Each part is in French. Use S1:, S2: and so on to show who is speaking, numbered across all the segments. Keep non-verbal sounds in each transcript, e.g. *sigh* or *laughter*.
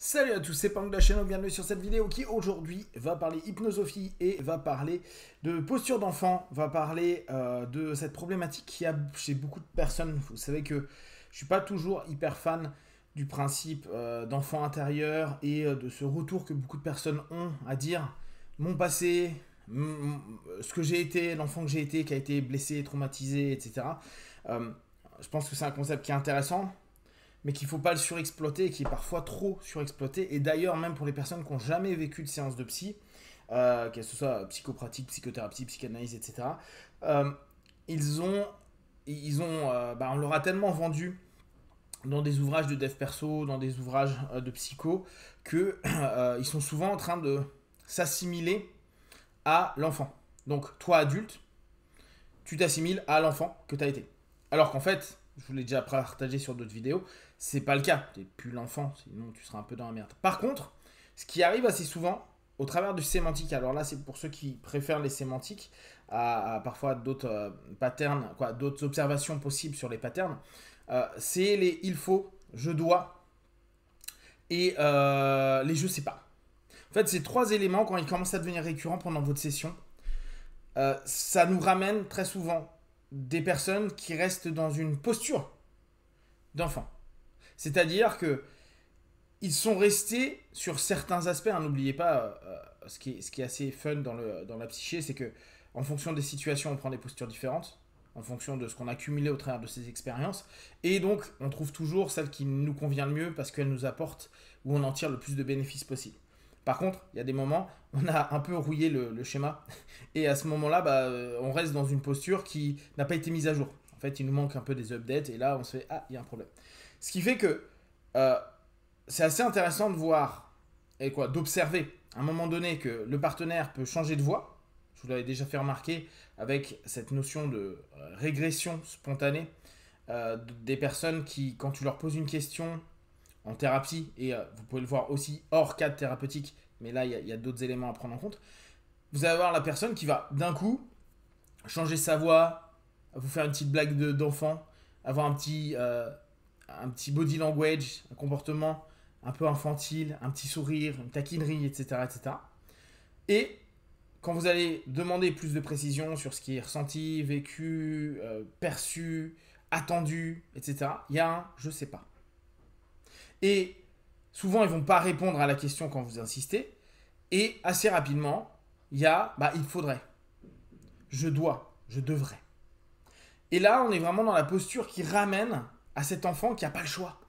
S1: Salut à tous, c'est Pang de la chaîne, bienvenue sur cette vidéo qui aujourd'hui va parler hypnosophie et va parler de posture d'enfant, va parler euh, de cette problématique qui a chez beaucoup de personnes. Vous savez que je suis pas toujours hyper fan du principe euh, d'enfant intérieur et euh, de ce retour que beaucoup de personnes ont à dire mon passé, ce que j'ai été, l'enfant que j'ai été, qui a été blessé, traumatisé, etc. je pense que c'est un concept qui est intéressant, mais qu'il ne faut pas le surexploiter et qui est parfois trop surexploité. Et d'ailleurs, même pour les personnes qui n'ont jamais vécu de séance de psy, euh, que ce soit psychopratique, psychothérapie, psychanalyse, etc., euh, ils ont, ils ont euh, bah, on leur a tellement vendu dans des ouvrages de dev perso, dans des ouvrages euh, de psycho, qu'ils *clears throat* ils sont souvent en train de s'assimiler à l'enfant. Donc toi adulte, tu t'assimiles à l'enfant que tu as été. Alors qu'en fait, je vous l'ai déjà partagé sur d'autres vidéos, c'est pas le cas. Tu n'es plus l'enfant, sinon tu seras un peu dans la merde. Par contre, ce qui arrive assez souvent, au travers du sémantique, alors là c'est pour ceux qui préfèrent les sémantiques, à, parfois d'autres euh, patterns, quoi, d'autres observations possibles sur les patterns, euh, c'est les il faut, je dois et euh, les je sais pas. En fait, ces trois éléments, quand ils commencent à devenir récurrents pendant votre session, ça nous ramène très souvent des personnes qui restent dans une posture d'enfant. C'est-à-dire que ils sont restés sur certains aspects. Hein, n'oubliez pas, euh, euh, ce, qui est, assez fun dans, la psyché, c'est que en fonction des situations, on prend des postures différentes, en fonction de ce qu'on a accumulé au travers de ces expériences. Et donc, on trouve toujours celle qui nous convient le mieux parce qu'elle nous apporte ou on en tire le plus de bénéfices possible. Par contre, il y a des moments, *laughs* on a un peu rouillé le, schéma. *laughs* Et à ce moment-là, bah, euh, on reste dans une posture qui n'a pas été mise à jour. En fait, il nous manque un peu des updates. Et là, on se fait, ah, il y a un problème. Ce qui fait que euh, c'est assez intéressant de voir, et quoi, d'observer à un moment donné que le partenaire peut changer de voix. Je vous l'avais déjà fait remarquer avec cette notion de euh, régression spontanée des personnes qui, quand tu leur poses une question en thérapie, et vous pouvez le voir aussi hors cadre thérapeutique, mais là, il y a, d'autres éléments à prendre en compte. Vous allez avoir la personne qui va d'un coup changer sa voix, vous faire une petite blague d'enfant, avoir un petit, euh, un petit body language, un comportement un peu infantile, un petit sourire, une taquinerie, etc. etc. Et quand vous allez demander plus de précision sur ce qui est ressenti, vécu, euh, perçu, attendu, etc., il y a un je sais pas. Et Souvent, ils vont pas répondre à la question quand vous insistez. Et assez rapidement, il y a bah, il faudrait, je dois, je devrais. Et là, on est vraiment dans la posture qui ramène à cet enfant qui n'a pas le choix.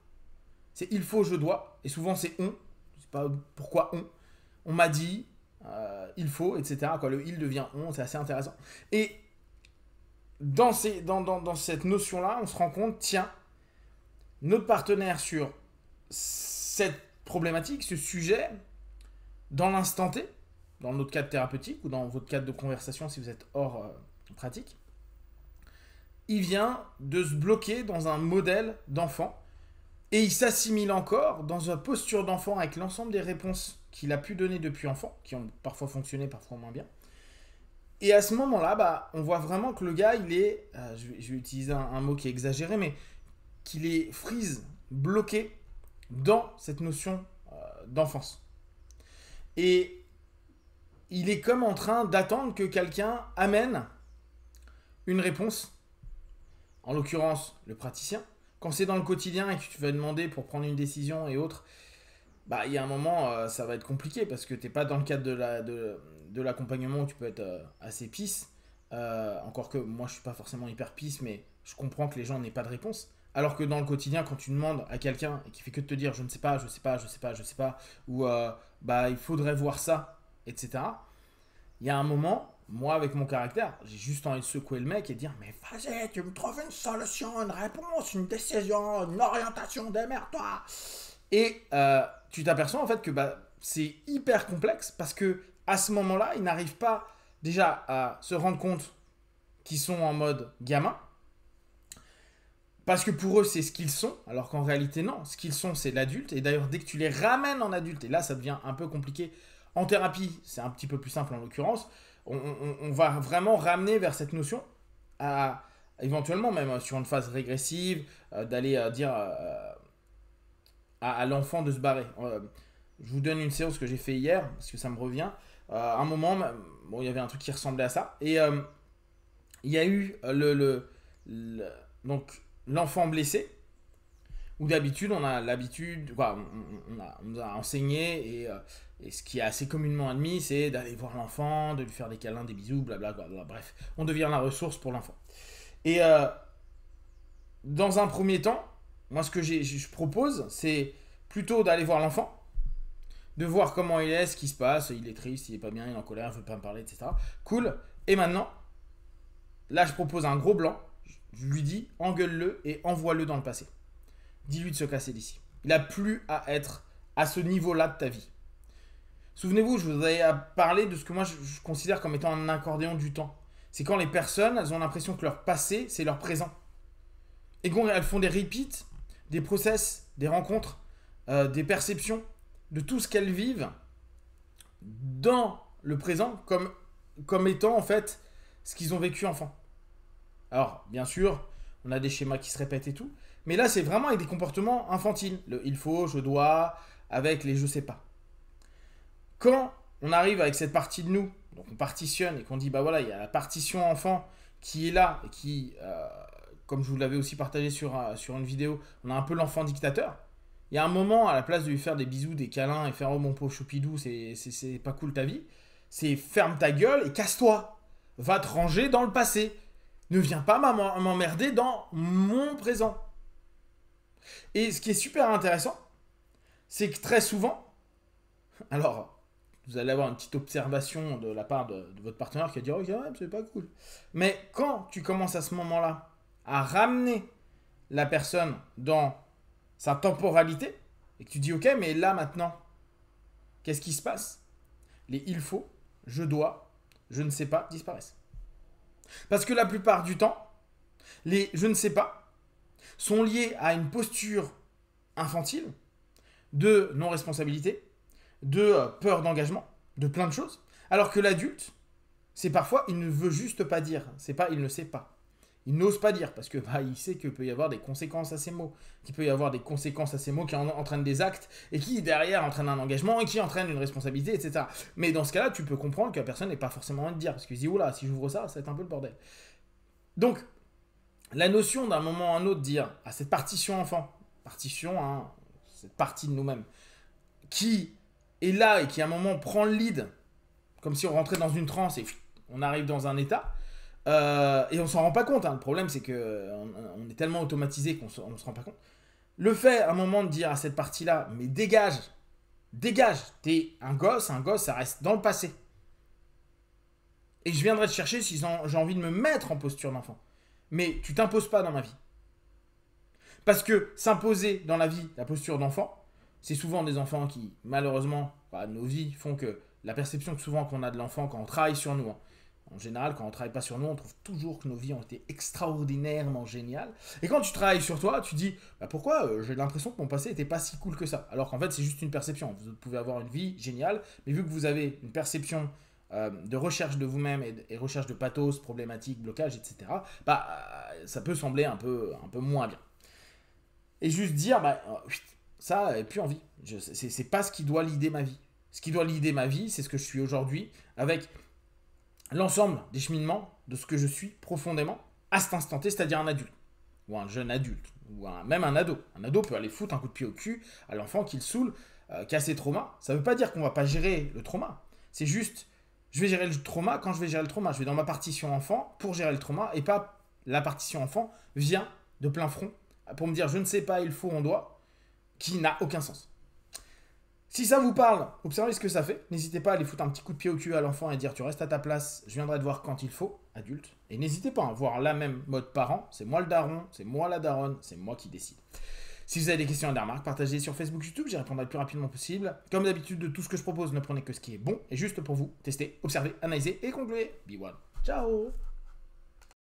S1: C'est il faut, je dois. Et souvent, c'est on. Je sais pas pourquoi on. On m'a dit, euh, il faut, etc. Quoi, le il devient on, c'est assez intéressant. Et dans, dans cette notion-là, on se rend compte, tiens, notre partenaire sur cette problématique, ce sujet, dans l'instant T, dans notre cadre thérapeutique ou dans votre cadre de conversation si vous êtes hors euh, pratique, il vient de se bloquer dans un modèle d'enfant et il s'assimile encore dans une posture d'enfant avec l'ensemble des réponses qu'il a pu donner depuis enfant, qui ont parfois fonctionné, parfois moins bien. Et à ce moment-là, bah, on voit vraiment que le gars, il est, euh, je, vais, utiliser un, mot qui est exagéré, mais qu'il est freeze, bloqué dans cette notion euh, d'enfance. Et il est comme en train d'attendre que quelqu'un amène une réponse, en l'occurrence le praticien. Quand c'est dans le quotidien et que tu vas demander pour prendre une décision et autres, bah, il y a un moment, euh, ça va être compliqué parce que tu n'es pas dans le cadre de, la, de, l'accompagnement où tu peux être euh, assez pisse. encore que moi, je suis pas forcément hyper pisse, mais je comprends que les gens n'aient pas de réponse. Alors que dans le quotidien, quand tu demandes à quelqu'un et qui fait que de te dire je ne sais pas, je ne sais pas, je ne sais pas, je ne sais pas, ou euh, bah il faudrait voir ça, etc. Il y a un moment, moi avec mon caractère, j'ai juste envie de secouer le mec et dire mais vas-y, tu me trouves une solution, une réponse, une décision, une orientation, démerde-toi. Et euh, tu t'aperçois en fait que bah, c'est hyper complexe parce que à ce moment-là, ils n'arrivent pas déjà à se rendre compte qu'ils sont en mode gamin parce que pour eux, c'est ce qu'ils sont, alors qu'en réalité, non. Ce qu'ils sont, c'est l'adulte. Et d'ailleurs, dès que tu les ramènes en adulte, et là, ça devient un peu compliqué. En thérapie, c'est un petit peu plus simple en l'occurrence. On, va vraiment ramener vers cette notion, à, éventuellement même hein, sur une phase régressive, euh, d'aller euh, dire euh, à, l'enfant de se barrer. je vous donne une séance que j'ai fait hier, parce que ça me revient. un moment, bon, il y avait un truc qui ressemblait à ça. Et il y a eu le, le donc l'enfant blessé, où d'habitude on a l'habitude, on, nous a, a enseigné euh, et, ce qui est assez communément admis, c'est d'aller voir l'enfant, de lui faire des câlins, des bisous, blablabla. Bla, bla, bref, on devient la ressource pour l'enfant. Et euh, dans un premier temps, moi ce que je propose, c'est plutôt d'aller voir l'enfant, de voir comment il est, ce qui se passe, il est triste, il est pas bien, il est en colère, il veut pas me parler, etc. Cool. Et maintenant, là je propose un gros blanc lui dis engueule-le et envoie-le dans le passé. Dis-lui de se casser d'ici. Il n'a plus à être à ce niveau-là de ta vie. Souvenez-vous, je vous avais parlé de ce que moi je, considère comme étant un accordéon du temps. C'est quand les personnes, elles ont l'impression que leur passé, c'est leur présent. Et qu'elles font des repeats, des process, des rencontres, euh, des perceptions de tout ce qu'elles vivent dans le présent comme, comme étant en fait ce qu'ils ont vécu enfant. Alors, bien sûr, on a des schémas qui se répètent et tout. Mais là, c'est vraiment avec des comportements infantiles. Le il faut, je dois, avec les je sais pas. Quand on arrive avec cette partie de nous, donc on partitionne et qu'on dit, bah voilà, il y a la partition enfant qui est là et qui, euh, comme je vous l'avais aussi partagé sur, euh, sur une vidéo, on a un peu l'enfant dictateur. Il y a un moment, à la place de lui faire des bisous, des câlins et faire oh mon pauvre choupidou, c'est pas cool ta vie, c'est ferme ta gueule et casse-toi. Va te ranger dans le passé ne viens pas m'emmerder dans mon présent. Et ce qui est super intéressant, c'est que très souvent, alors vous allez avoir une petite observation de la part de, votre partenaire qui va dire Ok, oh, ouais, c'est pas cool. Mais quand tu commences à ce moment-là à ramener la personne dans sa temporalité et que tu dis Ok, mais là maintenant, qu'est-ce qui se passe Les il faut, je dois, je ne sais pas disparaissent. Parce que la plupart du temps, les je ne sais pas sont liés à une posture infantile de non-responsabilité, de euh, peur d'engagement, de plein de choses. Alors que l'adulte, c'est parfois il ne veut juste pas dire, c'est pas il ne sait pas il n'ose pas dire parce que bah, il sait qu'il peut y avoir des conséquences à ces mots, qu'il peut y avoir des conséquences à ces mots qui entraînent des actes et qui derrière entraînent un engagement et qui entraînent une responsabilité, etc. Mais dans ce cas-là, tu peux comprendre que la personne n'est pas forcément train de dire parce qu'il se dit oula, si j'ouvre ça, ça va un peu le bordel. Donc, la notion d'un moment à un autre dire à cette partition enfant, partition, hein, cette partie de nous-mêmes, qui est là et qui à un moment prend le lead, comme si on rentrait dans une transe et on arrive dans un état euh, et on s'en rend pas compte. Hein. Le problème, c'est que euh, euh, on, est tellement automatisé qu'on ne se rend pas compte. Le fait, à un moment, de dire à cette partie-là, mais dégage, dégage, t'es un gosse, un gosse, ça reste dans le passé. Et je viendrai te chercher si j'ai envie de me mettre en posture d'enfant. Mais tu t'imposes pas dans ma vie. Parce que s'imposer dans la vie la posture d'enfant, c'est souvent des enfants qui, malheureusement, bah, nos vies font que la perception que souvent qu'on a de l'enfant quand on travaille sur nous, hein, en général, quand on travaille pas sur nous, on trouve toujours que nos vies ont été extraordinairement géniales. Et quand tu travailles sur toi, tu dis bah, pourquoi euh, j'ai l'impression que mon passé n'était pas si cool que ça. Alors qu'en fait, c'est juste une perception. Vous pouvez avoir une vie géniale, mais vu que vous avez une perception euh, de recherche de vous-même et, recherche de pathos, problématiques, blocages, etc., bah euh, ça peut sembler un peu, un peu moins bien. Et juste dire bah oh, ça, et plus envie. n'est pas ce qui doit l'idée ma vie. Ce qui doit l'idée ma vie, c'est ce que je suis aujourd'hui avec l'ensemble des cheminements de ce que je suis profondément à cet instant T, c'est-à-dire un adulte, ou un jeune adulte, ou même un ado. Un ado peut aller foutre un coup de pied au cul à l'enfant qu'il saoule, euh, qui a ses traumas. Ça ne veut pas dire qu'on ne va pas gérer le trauma. C'est juste, je vais gérer le trauma quand je vais gérer le trauma. Je vais dans ma partition enfant pour gérer le trauma, et pas la partition enfant vient de plein front pour me dire je ne sais pas, il faut, on doit, qui n'a aucun sens. Si ça vous parle, observez ce que ça fait. N'hésitez pas à aller foutre un petit coup de pied au cul à l'enfant et dire tu restes à ta place, je viendrai te voir quand il faut, adulte. Et n'hésitez pas à hein, voir la même mode parent, c'est moi le daron, c'est moi la daronne, c'est moi qui décide. Si vous avez des questions et des remarques, partagez sur Facebook, YouTube, j'y répondrai le plus rapidement possible. Comme d'habitude de tout ce que je propose, ne prenez que ce qui est bon et juste pour vous. Testez, observez, analysez et concluez. Be one. Ciao